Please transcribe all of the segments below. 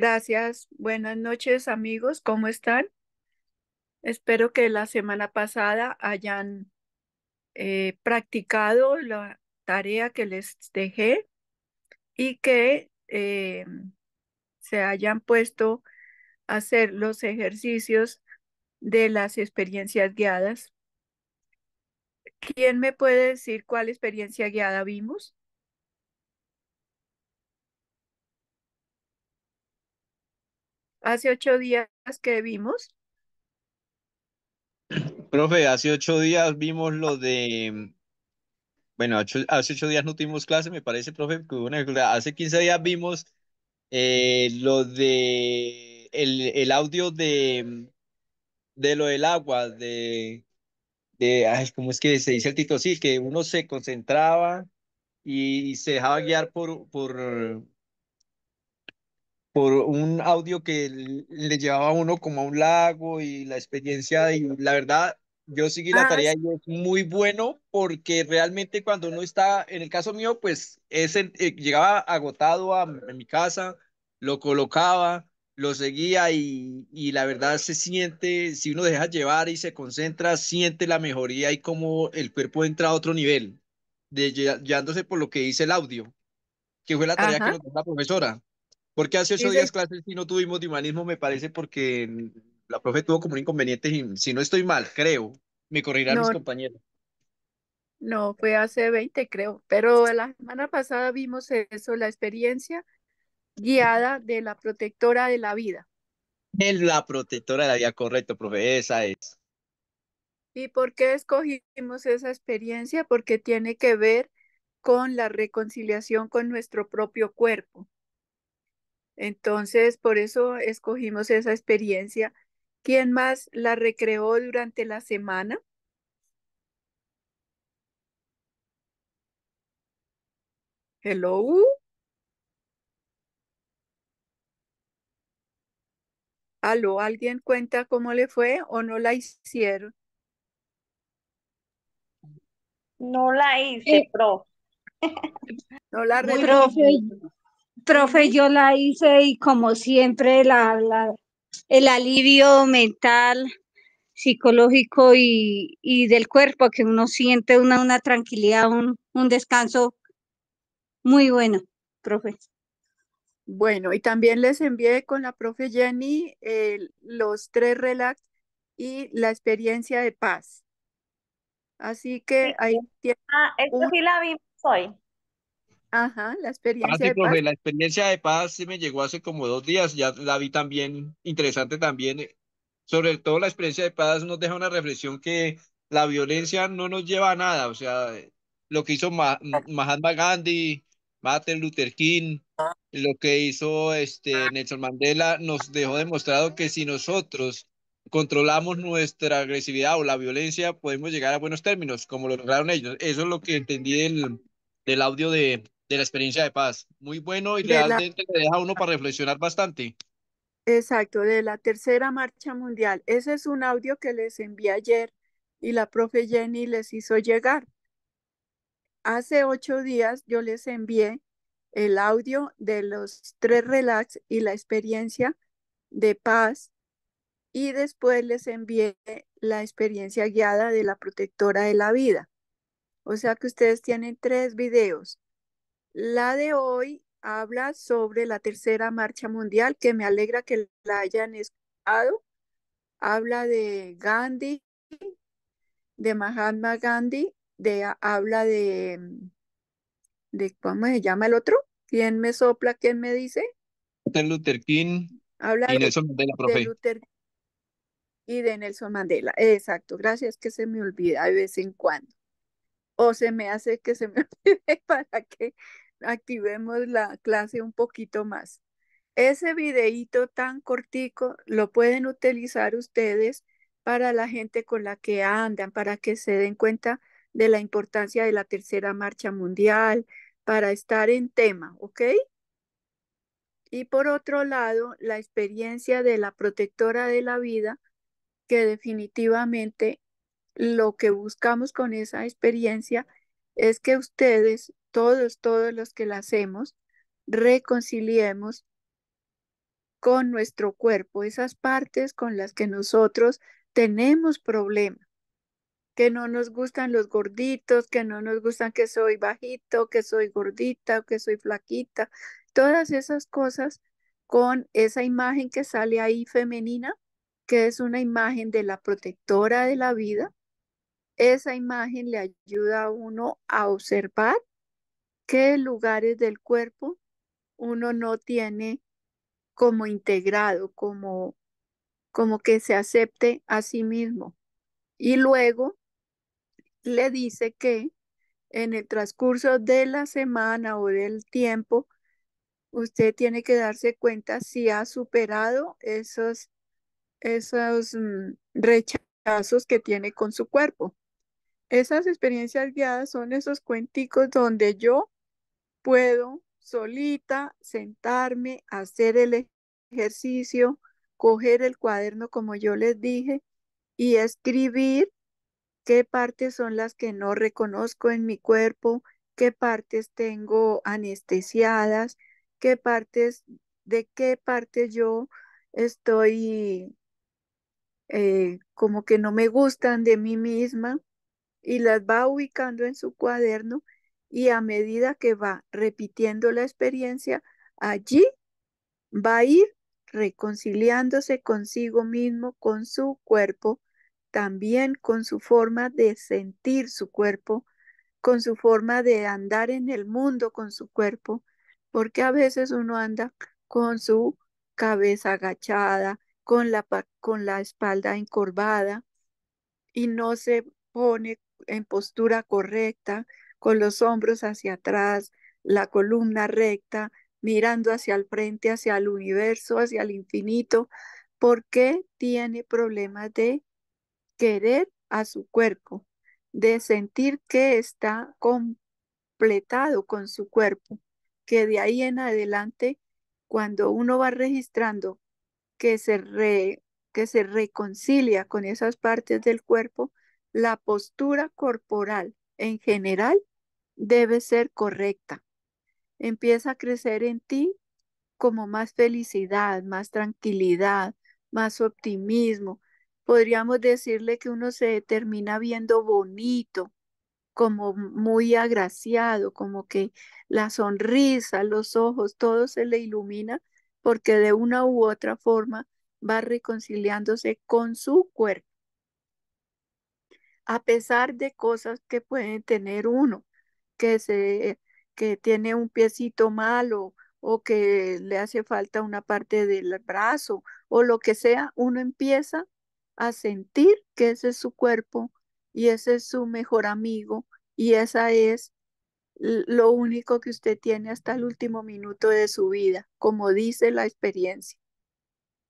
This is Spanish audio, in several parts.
Gracias. Buenas noches, amigos. ¿Cómo están? Espero que la semana pasada hayan eh, practicado la tarea que les dejé y que eh, se hayan puesto a hacer los ejercicios de las experiencias guiadas. ¿Quién me puede decir cuál experiencia guiada vimos? hace ocho días que vimos? Profe, hace ocho días vimos lo de... Bueno, hace ocho días no tuvimos clase, me parece, profe, Hace quince días vimos eh, lo de... El, el audio de... De lo del agua, de... De, ¿cómo es que se dice el título? Sí, que uno se concentraba y se dejaba guiar por, por, por un audio que le llevaba a uno como a un lago y la experiencia y la verdad yo seguí la ah, tarea y es muy bueno porque realmente cuando uno está, en el caso mío, pues ese eh, llegaba agotado a, mi casa, lo colocaba, lo seguía y, la verdad se siente, si uno deja llevar y se concentra, siente la mejoría y como el cuerpo entra a otro nivel, de, por lo que dice el audio, que fue la tarea que nos dio la profesora qué hace ocho días clases y no tuvimos de humanismo, me parece, porque la profe tuvo como un inconveniente, y, si no estoy mal, creo, me corrirán mis compañeros. No, fue hace 20, creo, pero la semana pasada vimos eso, la experiencia guiada de la protectora de la vida. Es la protectora de la vida, correcto, profe, esa es. ¿Y por qué escogimos esa experiencia? Porque tiene que ver con la reconciliación con nuestro propio cuerpo entonces, por eso escogimos esa experiencia. ¿Quién más la recreó durante la semana? Hello. Aló, ¿alguien cuenta cómo le fue o no la hicieron? No la hice, eh, profe. pro. no la recreó, Profe, yo la hice y como siempre la, la el alivio mental, psicológico y, y, del cuerpo, que uno siente una, una tranquilidad, un, un descanso muy bueno, profe. Bueno, y también les envié con la profe Jenny eh, los tres relax y la experiencia de paz. Así que ahí tiene. Ah, esto sí la vimos hoy. Ajá, ah, la experiencia de paz. La experiencia de paz se me llegó hace como dos días, ya la vi también, interesante también. Eh, sobre todo la experiencia de paz nos deja una reflexión que la violencia no nos lleva a nada, o sea, eh, lo que hizo ah. Mahatma Gandhi, Martin Luther King, ah. lo que hizo este Nelson Mandela nos dejó demostrado que si nosotros controlamos nuestra agresividad o la violencia, podemos llegar a buenos términos, como lo lograron ellos. Eso es lo que entendí del, del audio de, de la experiencia de paz. Muy bueno y realmente la... deja uno para reflexionar bastante. Exacto, de la tercera marcha mundial. Ese es un audio que les envié ayer y la profe Jenny les hizo llegar. Hace ocho días yo les envié el audio de los tres relax y la experiencia de paz y después les envié la experiencia guiada de la protectora de la vida. O sea que ustedes tienen tres videos. La de hoy habla sobre la tercera marcha mundial, que me alegra que la hayan escuchado. Habla de Gandhi, de Mahatma Gandhi, de, habla de, mm, de, ¿cómo se llama el otro? ¿Quién me sopla? ¿Quién me dice? Luther King habla y de, Nelson Mandela, profe. y de Nelson Mandela, exacto. Gracias que se me olvida de vez en cuando. O se me hace que se me olvide para que activemos la clase un poquito más. Ese videíto tan cortico lo pueden utilizar ustedes para la gente con la que andan, para que se den cuenta de la importancia de la tercera marcha mundial, para estar en tema, ¿ok? Y por otro lado, la experiencia de la protectora de la vida, que definitivamente lo que buscamos con esa experiencia es que ustedes, todos, todos los que la hacemos, reconciliemos con nuestro cuerpo, esas partes con las que nosotros tenemos problema, que no nos gustan los gorditos, que no nos gustan que soy bajito, que soy gordita, que soy flaquita, todas esas cosas con esa imagen que sale ahí femenina, que es una imagen de la protectora de la vida, esa imagen le ayuda a uno a observar qué lugares del cuerpo uno no tiene como integrado, como, que se acepte a sí mismo. Y luego le dice que en el transcurso de la semana o del tiempo, usted tiene que darse cuenta si ha superado esos, esos mm, rechazos que tiene con su cuerpo. Esas experiencias guiadas son esos cuenticos donde yo puedo solita sentarme, hacer el ejercicio, coger el cuaderno como yo les dije y escribir qué partes son las que no reconozco en mi cuerpo, qué partes tengo anestesiadas, qué partes, de qué parte yo estoy eh, como que no me gustan de mí misma y las va ubicando en su cuaderno y a medida que va repitiendo la experiencia, allí va a ir reconciliándose consigo mismo, con su cuerpo, también con su forma de sentir su cuerpo, con su forma de andar en el mundo con su cuerpo, porque a veces uno anda con su cabeza agachada, con la, con la espalda encorvada y no se pone en postura correcta, con los hombros hacia atrás, la columna recta, mirando hacia el frente, hacia el universo, hacia el infinito, porque tiene problemas de querer a su cuerpo, de sentir que está completado con su cuerpo, que de ahí en adelante, cuando uno va registrando que se, que se reconcilia con esas partes del cuerpo, la postura corporal en general debe ser correcta. Empieza a crecer en ti como más felicidad, más tranquilidad, más optimismo. Podríamos decirle que uno se termina viendo bonito, como muy agraciado, como que la sonrisa, los ojos, todo se le ilumina porque de una u otra forma va reconciliándose con su cuerpo a pesar de cosas que puede tener uno, que, se, que tiene un piecito malo o que le hace falta una parte del brazo o lo que sea, uno empieza a sentir que ese es su cuerpo y ese es su mejor amigo y esa es lo único que usted tiene hasta el último minuto de su vida, como dice la experiencia.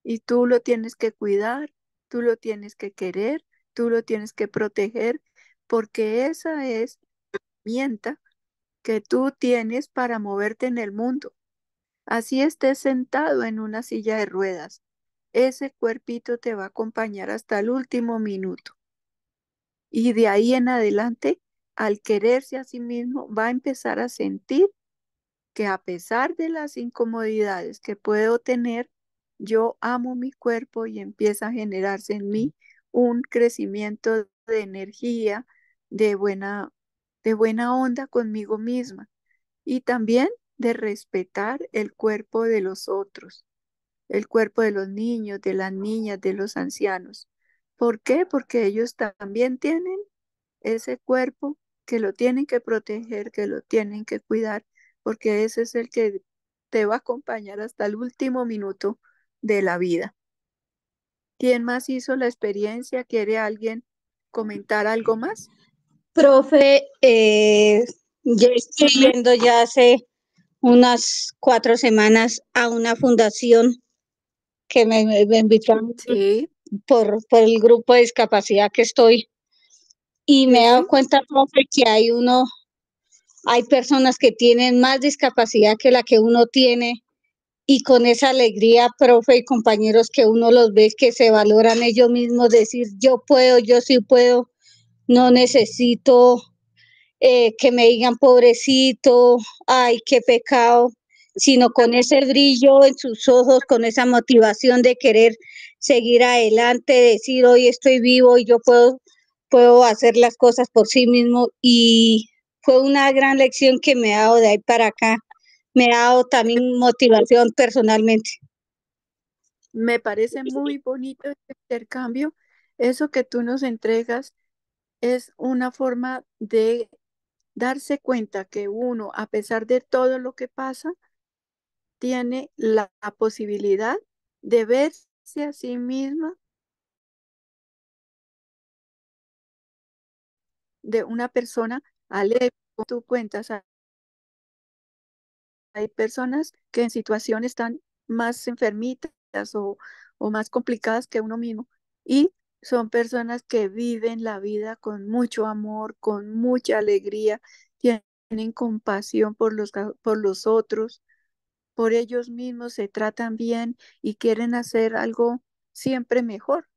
Y tú lo tienes que cuidar, tú lo tienes que querer tú lo tienes que proteger porque esa es la herramienta que tú tienes para moverte en el mundo. Así estés sentado en una silla de ruedas, ese cuerpito te va a acompañar hasta el último minuto. Y de ahí en adelante, al quererse a sí mismo, va a empezar a sentir que a pesar de las incomodidades que puedo tener, yo amo mi cuerpo y empieza a generarse en mí un crecimiento de energía, de buena, de buena onda conmigo misma y también de respetar el cuerpo de los otros, el cuerpo de los niños, de las niñas, de los ancianos. ¿Por qué? Porque ellos también tienen ese cuerpo que lo tienen que proteger, que lo tienen que cuidar, porque ese es el que te va a acompañar hasta el último minuto de la vida. ¿Quién más hizo la experiencia? ¿Quiere alguien comentar algo más? Profe, eh, yo estoy yendo ya hace unas cuatro semanas a una fundación que me, me invitó por, por el grupo de discapacidad que estoy. Y me he dado cuenta, profe, que hay uno, hay personas que tienen más discapacidad que la que uno tiene y con esa alegría, profe y compañeros, que uno los ve que se valoran ellos mismos, decir yo puedo, yo sí puedo, no necesito eh, que me digan pobrecito, ay, qué pecado, sino con ese brillo en sus ojos, con esa motivación de querer seguir adelante, decir hoy estoy vivo y yo puedo, puedo hacer las cosas por sí mismo. Y fue una gran lección que me ha dado de ahí para acá me ha dado también motivación personalmente. Me parece muy bonito este intercambio. Eso que tú nos entregas es una forma de darse cuenta que uno, a pesar de todo lo que pasa, tiene la posibilidad de verse a sí misma de una persona alegre, tú cuentas hay personas que en situación están más enfermitas o, más complicadas que uno mismo. Y son personas que viven la vida con mucho amor, con mucha alegría, tienen compasión por los, por los otros, por ellos mismos, se tratan bien y quieren hacer algo siempre mejor.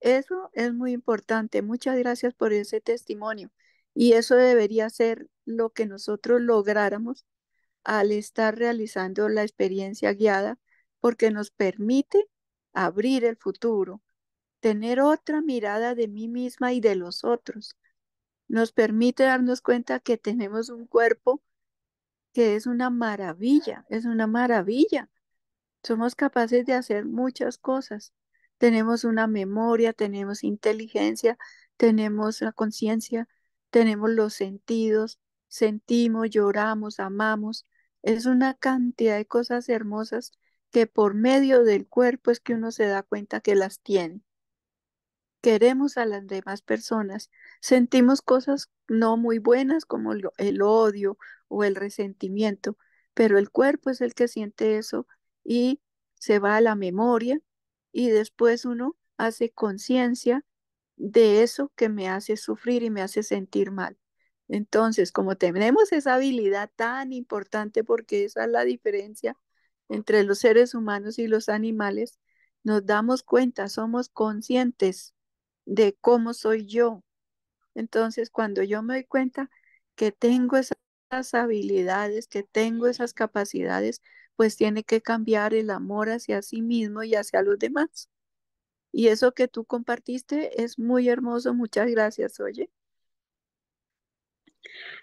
Eso es muy importante. Muchas gracias por ese testimonio. Y eso debería ser lo que nosotros lográramos al estar realizando la experiencia guiada porque nos permite abrir el futuro, tener otra mirada de mí misma y de los otros. Nos permite darnos cuenta que tenemos un cuerpo que es una maravilla, es una maravilla. Somos capaces de hacer muchas cosas. Tenemos una memoria, tenemos inteligencia, tenemos la conciencia, tenemos los sentidos, sentimos, lloramos, amamos, es una cantidad de cosas hermosas que por medio del cuerpo es que uno se da cuenta que las tiene. Queremos a las demás personas, sentimos cosas no muy buenas como el odio o el resentimiento, pero el cuerpo es el que siente eso y se va a la memoria y después uno hace conciencia de eso que me hace sufrir y me hace sentir mal. Entonces, como tenemos esa habilidad tan importante, porque esa es la diferencia entre los seres humanos y los animales, nos damos cuenta, somos conscientes de cómo soy yo. Entonces, cuando yo me doy cuenta que tengo esas habilidades, que tengo esas capacidades, pues tiene que cambiar el amor hacia sí mismo y hacia los demás. Y eso que tú compartiste es muy hermoso. Muchas gracias, oye.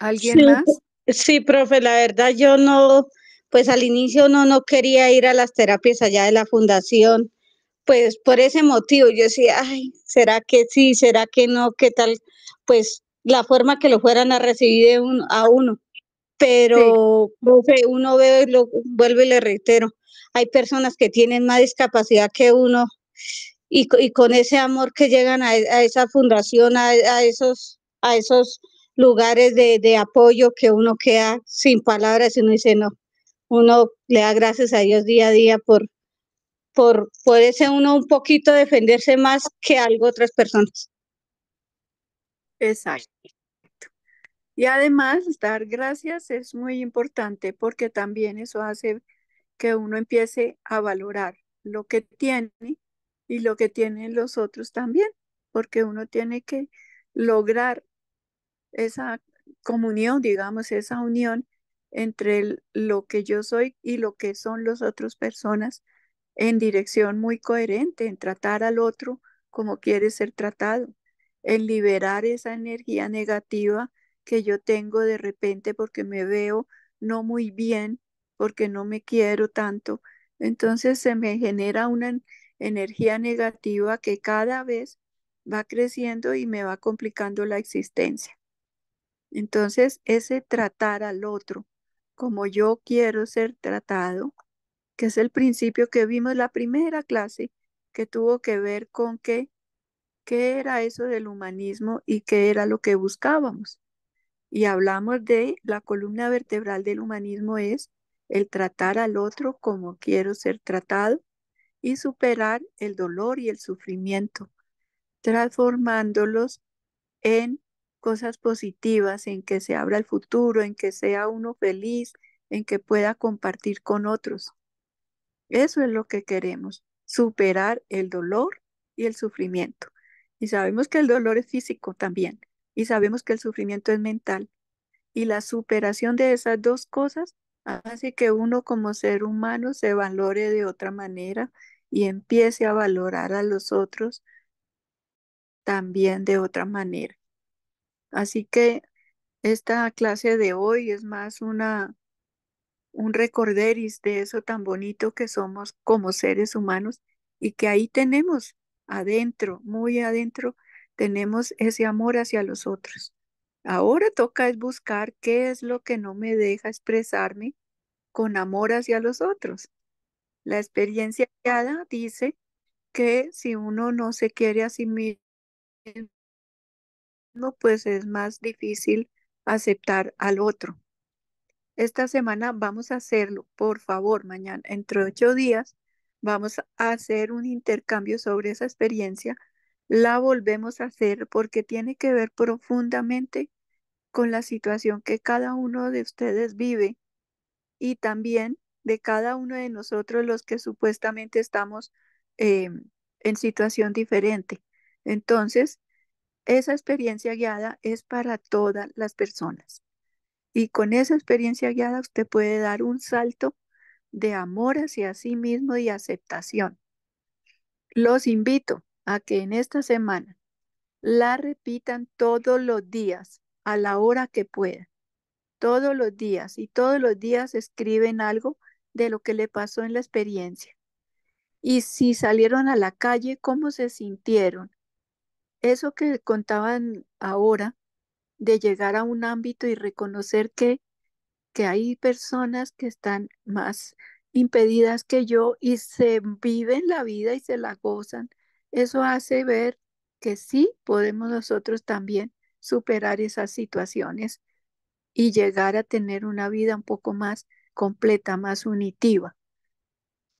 ¿Alguien más? Sí, profe, la verdad yo no, pues al inicio no, no quería ir a las terapias allá de la fundación, pues por ese motivo yo decía, ay, ¿será que sí? ¿Será que no? ¿Qué tal? Pues la forma que lo fueran a recibir a uno. Pero, profe, uno ve, lo, vuelvo y le reitero, hay personas que tienen más discapacidad que uno y, con ese amor que llegan a, esa fundación, a, a, esos, a esos lugares de, apoyo que uno queda sin palabras y uno dice, no, uno le da gracias a Dios día a día por, por poderse uno un poquito defenderse más que algo otras personas. Exacto. Y además, dar gracias es muy importante porque también eso hace que uno empiece a valorar lo que tiene y lo que tienen los otros también, porque uno tiene que lograr esa comunión, digamos, esa unión entre lo que yo soy y lo que son las otras personas en dirección muy coherente, en tratar al otro como quiere ser tratado, en liberar esa energía negativa que yo tengo de repente porque me veo no muy bien, porque no me quiero tanto. Entonces se me genera una energía negativa que cada vez va creciendo y me va complicando la existencia. Entonces, ese tratar al otro como yo quiero ser tratado, que es el principio que vimos en la primera clase, que tuvo que ver con qué, qué era eso del humanismo y qué era lo que buscábamos. Y hablamos de la columna vertebral del humanismo es el tratar al otro como quiero ser tratado y superar el dolor y el sufrimiento, transformándolos en cosas positivas, en que se abra el futuro, en que sea uno feliz, en que pueda compartir con otros. Eso es lo que queremos, superar el dolor y el sufrimiento. Y sabemos que el dolor es físico también, y sabemos que el sufrimiento es mental. Y la superación de esas dos cosas hace que uno como ser humano se valore de otra manera y empiece a valorar a los otros también de otra manera. Así que esta clase de hoy es más una un recorderis de eso tan bonito que somos como seres humanos y que ahí tenemos adentro, muy adentro, tenemos ese amor hacia los otros. Ahora toca es buscar qué es lo que no me deja expresarme con amor hacia los otros. La experiencia guiada dice que si uno no se quiere a sí pues es más difícil aceptar al otro. Esta semana vamos a hacerlo, por favor, mañana, entre ocho días, vamos a hacer un intercambio sobre esa experiencia. La volvemos a hacer porque tiene que ver profundamente con la situación que cada uno de ustedes vive y también de cada uno de nosotros los que supuestamente estamos em, en situación diferente. Entonces, esa experiencia guiada es para todas las personas. Y con esa experiencia guiada usted puede dar un salto de amor hacia sí mismo y aceptación. Los invito a que en esta semana la repitan todos los días a la hora que pueda. Todos los días y todos los días escriben algo de lo que le pasó en la experiencia. Y si salieron a la calle, ¿cómo se sintieron? eso que contaban ahora de llegar a un ámbito y reconocer que, hay personas que están más impedidas que yo y se viven la vida y se la gozan, eso hace ver que sí podemos nosotros también superar esas situaciones y llegar a tener una vida un poco más completa, más unitiva,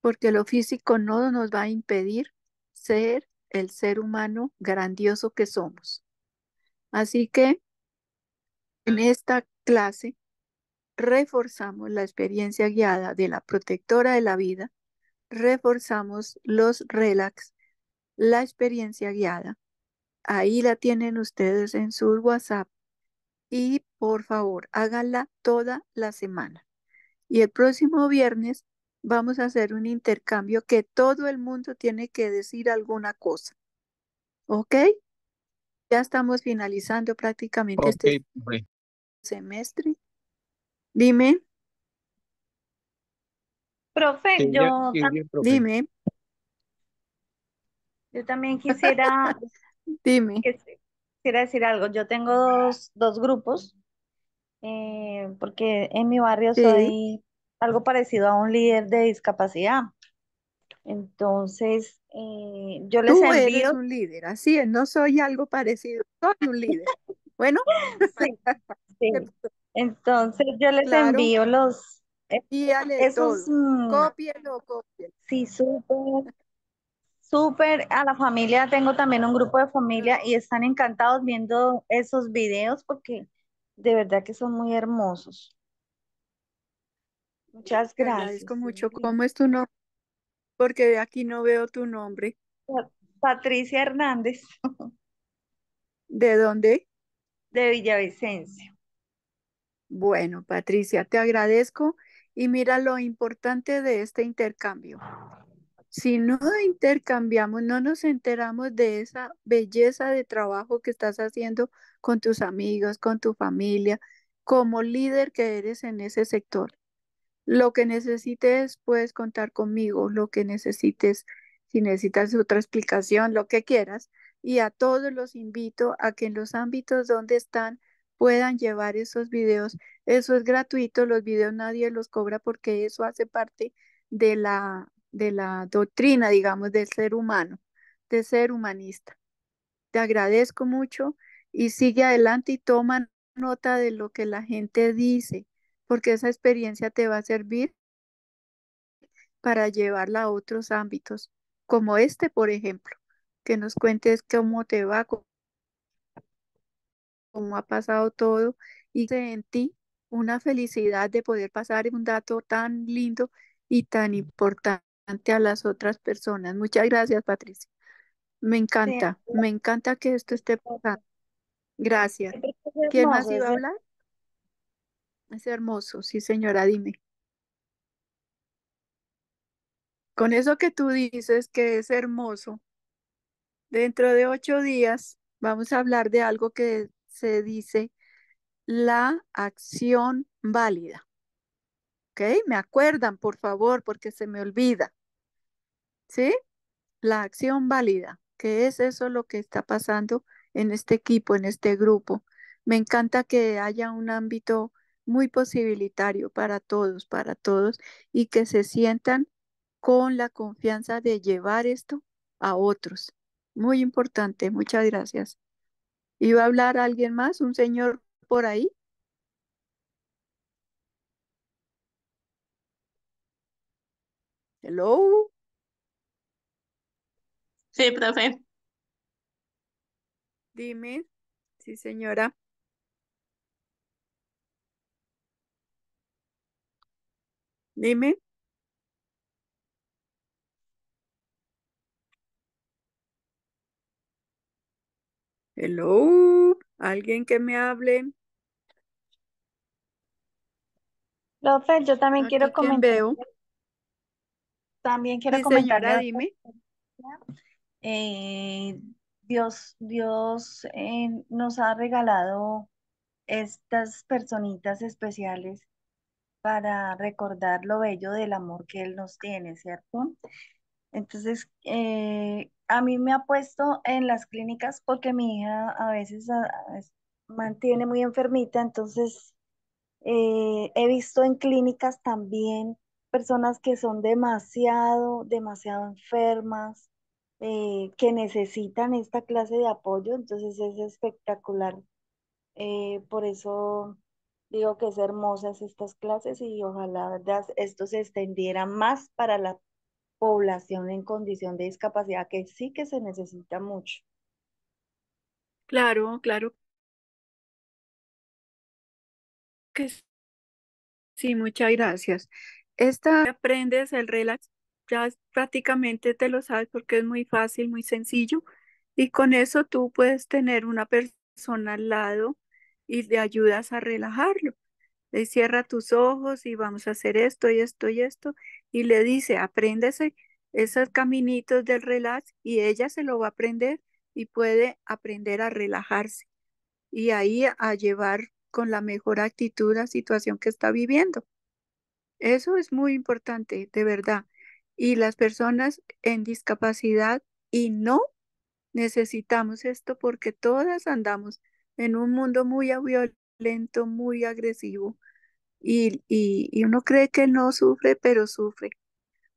porque lo físico no nos va a impedir ser el ser humano grandioso que somos. Así que en esta clase reforzamos la experiencia guiada de la protectora de la vida, reforzamos los relax, la experiencia guiada. Ahí la tienen ustedes en su WhatsApp y por favor háganla toda la semana. Y el próximo viernes vamos a hacer un intercambio que todo el mundo tiene que decir alguna cosa. ¿Ok? Ya estamos finalizando prácticamente este semestre. Dime. Profe, yo, dime. Yo también quisiera dime. Quisiera decir algo. Yo tengo dos, dos grupos, eh, porque en mi barrio soy algo parecido a un líder de discapacidad. Entonces, eh, yo les envío... eres un líder, así es, no soy algo parecido, soy un líder. Bueno, sí, entonces yo les envío los... Eh, esos, mm, Sí, súper, súper. A la familia, tengo también un grupo de familia y están encantados viendo esos videos porque de verdad que son muy hermosos. Muchas gracias. Te agradezco mucho. ¿Cómo es tu nombre? Porque aquí no veo tu nombre. Patricia Hernández. ¿De dónde? De Villavicencio. Bueno, Patricia, te agradezco y mira lo importante de este intercambio. Si no intercambiamos, no nos enteramos de esa belleza de trabajo que estás haciendo con tus amigos, con tu familia, como líder que eres en ese sector. Lo que necesites, puedes contar conmigo, lo que necesites, si necesitas otra explicación, lo que quieras. Y a todos los invito a que en los ámbitos donde están puedan llevar esos videos. Eso es gratuito, los videos nadie los cobra porque eso hace parte de la, de la doctrina, digamos, del ser humano, de ser humanista. Te agradezco mucho y sigue adelante y toma nota de lo que la gente dice, porque esa experiencia te va a servir para llevarla a otros ámbitos, como este, por ejemplo, que nos cuentes cómo te va, cómo ha pasado todo y en ti una felicidad de poder pasar un dato tan lindo y tan importante a las otras personas. Muchas gracias, Patricia. Me encanta, me encanta que esto esté pasando. Gracias. ¿Quién más iba a hablar? Es hermoso, sí señora, dime. Con eso que tú dices que es hermoso, dentro de ocho días vamos a hablar de algo que se dice la acción válida. ¿Ok? Me acuerdan, por favor, porque se me olvida. ¿Sí? La acción válida, que es eso lo que está pasando en este equipo, en este grupo. Me encanta que haya un ámbito muy posibilitario para todos, para todos, y que se sientan con la confianza de llevar esto a otros. Muy importante, muchas gracias. ¿Iba a hablar alguien más, un señor por ahí? Hello. Sí, profe. Dime, sí, señora. Dime. Hello, alguien que me hable. López, yo también quiero comentar, también quiero comentar señora, dime. Eh, Dios, Dios eh, nos ha regalado estas personitas especiales para recordar lo bello del amor que Él nos tiene, ¿cierto? Entonces, eh, a mí me ha puesto en las clínicas porque mi hija a veces mantiene muy enfermita, entonces eh, he visto en clínicas también personas que son demasiado, demasiado enfermas, eh, que necesitan esta clase de apoyo, entonces es espectacular. por eso digo que es hermosas estas clases y ojalá esto se extendiera más para la población en condición de discapacidad, que sí que se necesita mucho. Claro, claro. Que sí, muchas gracias. Esta aprendes el relax, ya prácticamente te lo sabes porque es muy fácil, muy sencillo. Y con eso tú puedes tener una persona al lado y le ayudas a relajarlo. Le cierra tus ojos y vamos a hacer esto y esto y esto. Y le dice, apréndese esos caminitos del relax y ella se lo va a aprender y puede aprender a relajarse y ahí a llevar con la mejor actitud la situación que está viviendo. Eso es muy importante, de verdad. Y las personas en discapacidad y no necesitamos esto porque todas andamos en un mundo muy violento, muy agresivo. Y, uno cree que no sufre, pero sufre.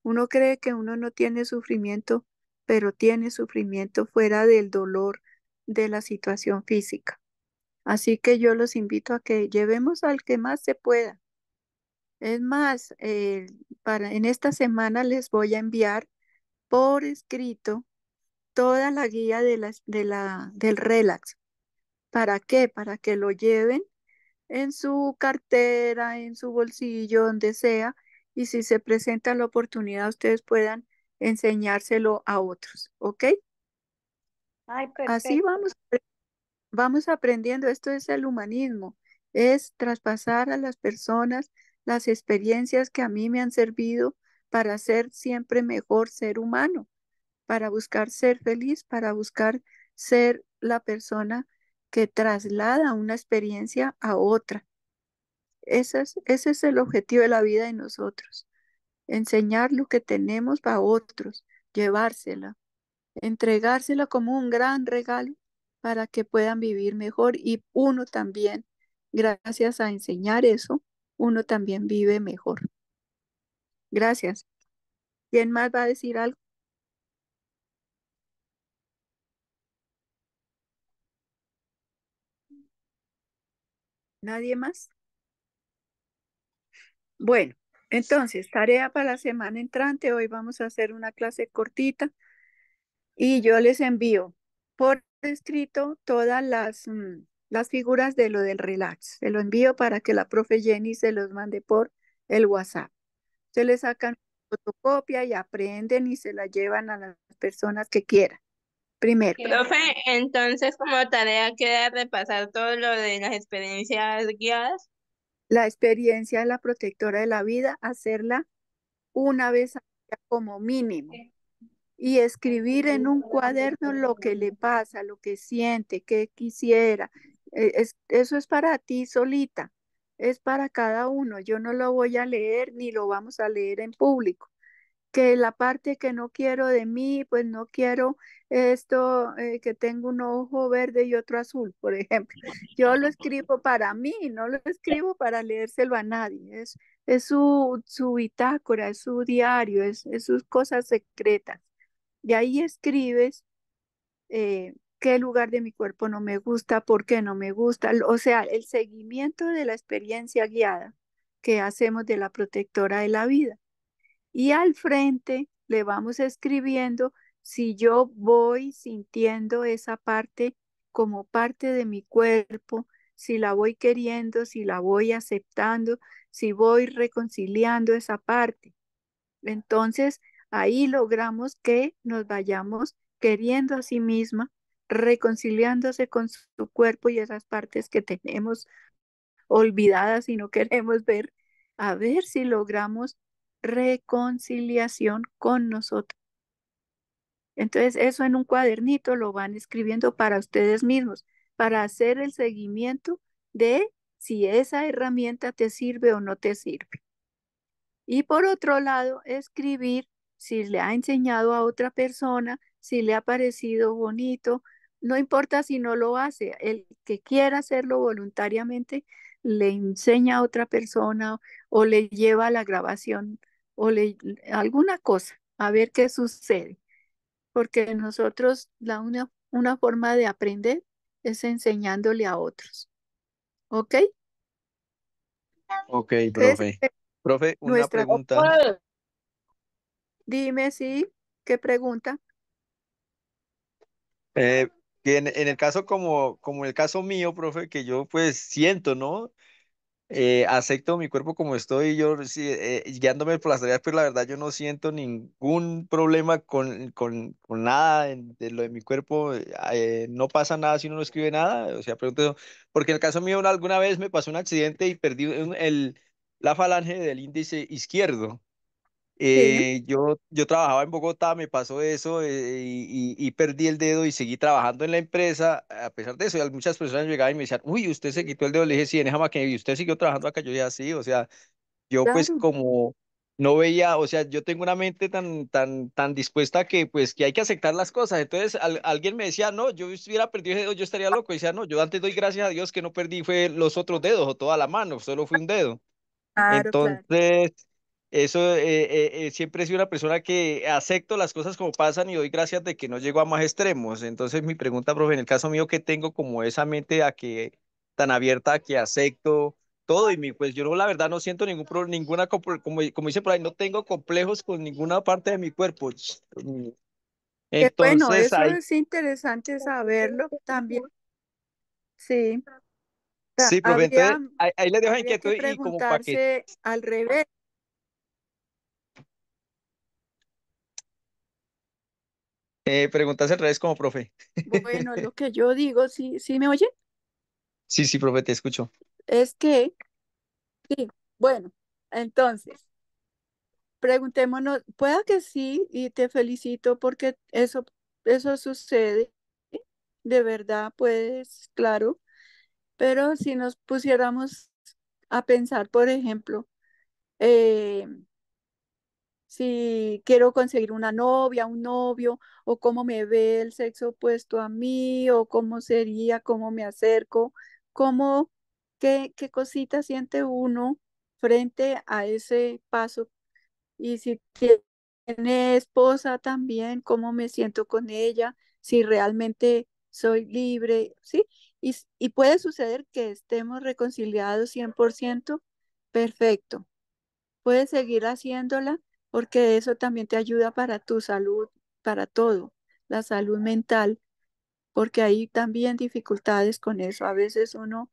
Uno cree que uno no tiene sufrimiento, pero tiene sufrimiento fuera del dolor de la situación física. Así que yo los invito a que llevemos al que más se pueda. Es más, eh, para, en esta semana les voy a enviar por escrito toda la guía de de la, del relax ¿Para qué? Para que lo lleven en su cartera, en su bolsillo, donde sea, y si se presenta la oportunidad, ustedes puedan enseñárselo a otros, ¿ok? Así vamos, vamos aprendiendo, esto es el humanismo, es traspasar a las personas las experiencias que a mí me han servido para ser siempre mejor ser humano, para buscar ser feliz, para buscar ser la persona que traslada una experiencia a otra. Ese es, ese es el objetivo de la vida de nosotros, enseñar lo que tenemos a otros, llevársela, entregársela como un gran regalo para que puedan vivir mejor y uno también, gracias a enseñar eso, uno también vive mejor. Gracias. ¿Quién más va a decir algo? ¿Nadie más? Bueno, entonces, tarea para la semana entrante. Hoy vamos a hacer una clase cortita y yo les envío por escrito todas las, mm, las figuras de lo del relax. Se lo envío para que la profe Jenny se los mande por el WhatsApp. Se les sacan fotocopia y aprenden y se la llevan a las personas que quieran. Primero. Profe, entonces como tarea queda repasar todo lo de las experiencias guiadas. La experiencia de la protectora de la vida, hacerla una vez como mínimo. Y escribir en un cuaderno lo que le pasa, lo que siente, qué quisiera. E, eso es para ti solita, es para cada uno. Yo no lo voy a leer ni lo vamos a leer en público que la parte que no quiero de mí, pues no quiero esto, eh, que tengo un ojo verde y otro azul, por ejemplo. Yo lo escribo para mí, no lo escribo para leérselo a nadie. Es, es su, su bitácora, es su diario, es, sus cosas secretas. Y ahí escribes eh, qué lugar de mi cuerpo no me gusta, por qué no me gusta. O sea, el seguimiento de la experiencia guiada que hacemos de la protectora de la vida. Y al frente le vamos escribiendo si yo voy sintiendo esa parte como parte de mi cuerpo, si la voy queriendo, si la voy aceptando, si voy reconciliando esa parte. Entonces, ahí logramos que nos vayamos queriendo a sí misma, reconciliándose con su cuerpo y esas partes que tenemos olvidadas y no queremos ver, a ver si logramos reconciliación con nosotros. Entonces, eso en un cuadernito lo van escribiendo para ustedes mismos, para hacer el seguimiento de si esa herramienta te sirve o no te sirve. Y por otro lado, escribir si le ha enseñado a otra persona, si le ha parecido bonito, no importa si no lo hace, el que quiera hacerlo voluntariamente le enseña a otra persona o le lleva la grabación o le, alguna cosa, a ver qué sucede. Porque nosotros la una, una forma de aprender es enseñándole a otros. ¿Ok? Ok, profe. Eh, profe, una pregunta. Dime, sí, ¿qué pregunta? Eh, en, el caso como, como el caso mío, profe, que yo pues siento, ¿no? Eh, acepto mi cuerpo como estoy, yo eh, guiándome por las tareas, pero pues, la verdad yo no siento ningún problema con, con, nada de, lo de mi cuerpo, eh, ah, no pasa nada si uno no escribe nada, o sea, pregunto, porque en el caso mío alguna vez me pasó un accidente y perdí el, la falange del índice izquierdo, eh, yo, yo trabajaba en Bogotá, me pasó eso eh, y, y, perdí el dedo y seguí trabajando en la empresa. A pesar de eso, muchas personas llegaban y me decían, uy, usted se quitó el dedo. Le dije, sí, en esa y usted siguió trabajando acá. Yo ya sí, o sea, yo pues como no veía, o sea, yo tengo una mente tan, tan, tan dispuesta que pues que hay que aceptar las cosas. Entonces alguien me decía, no, yo hubiera perdido el dedo, yo estaría loco. Y decía, no, yo antes doy gracias a Dios que no perdí fue los otros dedos o toda la mano, solo fue un dedo. Entonces... Eso eh, eh, eh, siempre he sido una persona que acepto las cosas como pasan y doy gracias de que no llego a más extremos. Entonces, mi pregunta, profe, en el caso mío, que tengo como esa mente a que tan abierta que acepto todo? Y mi, pues yo la verdad no siento ningún problema, ninguna, como, como dice por ahí, no tengo complejos con ninguna parte de mi cuerpo. Entonces, bueno, eso es interesante saberlo también. Sí. Sí, ah, profe, ahí, le dejo inquietud y como para que... al revés. Eh, preguntas al revés como profe. Bueno, lo que yo digo, ¿sí, sí me oye? Sí, sí, profe, te escucho. Es que, sí, bueno, entonces, preguntémonos, pueda que sí, y te felicito porque eso, eso sucede, de verdad, pues, claro, pero si nos pusiéramos a pensar, por ejemplo, eh, si quiero conseguir una novia, un novio, o cómo me ve el sexo opuesto a mí, o cómo sería, cómo me acerco, cómo, qué, qué cosita siente uno frente a ese paso. Y si tiene esposa también, cómo me siento con ella, si realmente soy libre, ¿sí? Y, y puede suceder que estemos reconciliados 100%, perfecto. puede seguir haciéndola porque eso también te ayuda para tu salud, para todo, la salud mental, porque hay también dificultades con eso. A veces uno,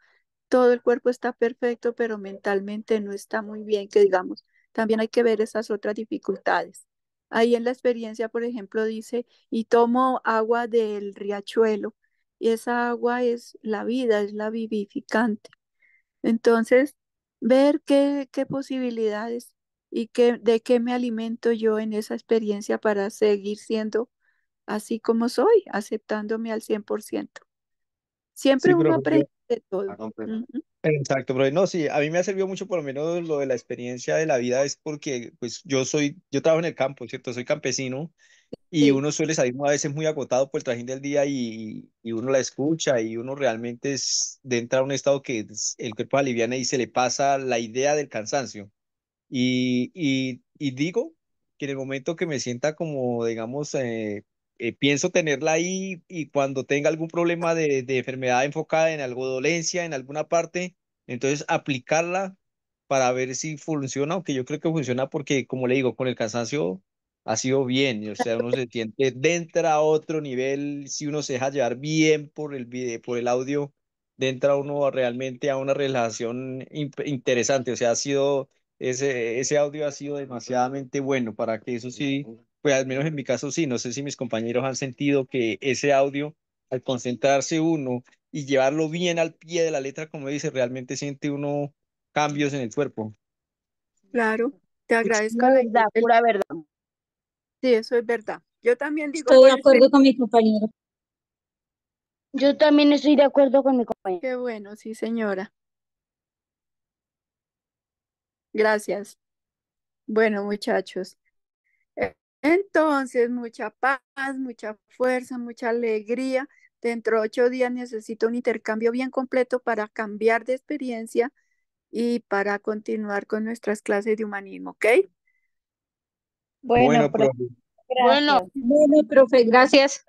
todo el cuerpo está perfecto, pero mentalmente no está muy bien, que digamos, también hay que ver esas otras dificultades. Ahí en la experiencia, por ejemplo, dice, y tomo agua del riachuelo, y esa agua es la vida, es la vivificante. Entonces, ver qué, qué posibilidades y que, de qué me alimento yo en esa experiencia para seguir siendo así como soy, aceptándome al 100%. Siempre uno aprende de todo. Ah, pues, exacto, pero no, sí, a mí me ha servido mucho por lo menos lo de la experiencia de la vida es porque pues yo soy, yo trabajo en el campo, ¿cierto? Soy campesino y uno suele salir a veces muy agotado por el trajín del día y, y uno la escucha y uno realmente es de a un estado que el cuerpo aliviana y se le pasa la idea del cansancio. Y, y, digo que en el momento que me sienta como, digamos, eh, eh, pienso tenerla ahí y cuando tenga algún problema de, enfermedad enfocada en algo dolencia, en alguna parte, entonces aplicarla para ver si funciona, aunque yo creo que funciona porque, como le digo, con el cansancio ha sido bien, o sea, uno se siente dentro a otro nivel, si uno se deja llevar bien por el video, por el audio, dentro uno realmente a una relación interesante, o sea, ha sido ese, audio ha sido demasiadamente bueno para que eso sí, pues al menos en mi caso sí, no sé si mis compañeros han sentido que ese audio, al concentrarse uno y llevarlo bien al pie de la letra, como dice, realmente siente uno cambios en el cuerpo. Claro, te agradezco. la verdad, pura verdad. Sí, eso es verdad. Yo también digo. Estoy de acuerdo con mi compañero. Yo también estoy de acuerdo con mi compañero. Qué bueno, sí, señora. Gracias. Bueno, muchachos. E-, entonces, mucha paz, mucha fuerza, mucha alegría. Dentro de ocho días necesito un intercambio bien completo para cambiar de experiencia y para continuar con nuestras clases de humanismo, ¿ok? Bueno, profe. bueno, profe, gracias.